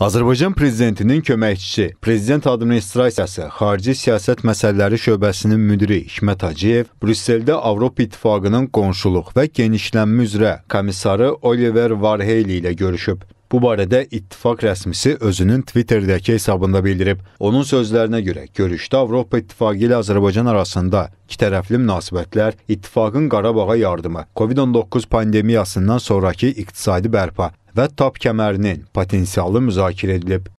Azərbaycan prezidentinin köməkçisi, prezident administrasiyası, xarici siyasət məsələləri şöbəsinin müdiri Hikmət Hacıyev Brüsseldə Avropa İttifaqının qonşuluq və genişlənmə üzrə komissarı Oliver Varheyli ilə görüşüb. Bu barədə ittifaq rəsmisi özünün Twitterdəki hesabında bildirib. Onun sözlərinə görə, görüşdə Avropa İttifaqı ilə Azərbaycan arasında ikitərəfli münasibətlər, ittifaqın Qarabağa yardımı, COVID-19 pandemiyasından sonrakı iqtisadi bərpa və tab kəmərinin potensialı müzakirə edilib.